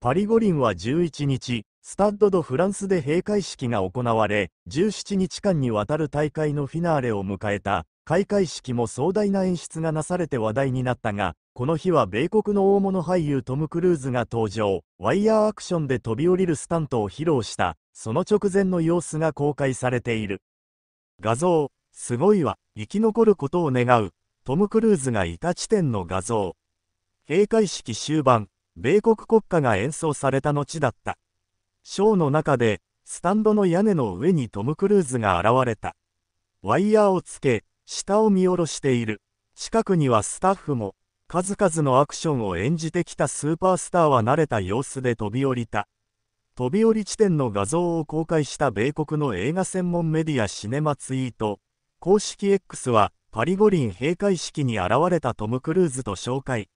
パリ五輪は11日、スタッド・ド・フランスで閉会式が行われ、17日間にわたる大会のフィナーレを迎えた、開会式も壮大な演出がなされて話題になったが、この日は米国の大物俳優トム・クルーズが登場、ワイヤーアクションで飛び降りるスタントを披露した、その直前の様子が公開されている。画像、すごいわ、生き残ることを願う、トム・クルーズがいた地点の画像。閉会式終盤、米国国歌が演奏された後だった。ショーの中で、スタンドの屋根の上にトム・クルーズが現れた。ワイヤーをつけ、下を見下ろしている。近くにはスタッフも、数々のアクションを演じてきたスーパースターは慣れた様子で飛び降りた。飛び降り地点の画像を公開した米国の映画専門メディアシネマツイート、公式 X は、パリ五輪閉会式に現れたトム・クルーズと紹介。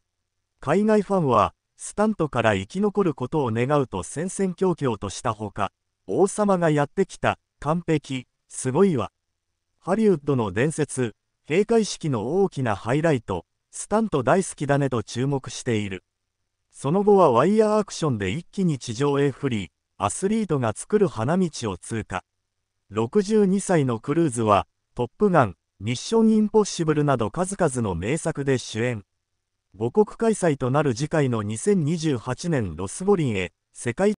海外ファンは、スタントから生き残ることを願うと戦々恐々としたほか、王様がやってきた、完璧、すごいわ。ハリウッドの伝説、閉会式の大きなハイライト、スタント大好きだねと注目している。その後はワイヤーアクションで一気に地上へ振り、アスリートが作る花道を通過。62歳のクルーズは、トップガン、ミッションインポッシブルなど数々の名作で主演。母国開催となる次回の2028年ロス五輪へ世界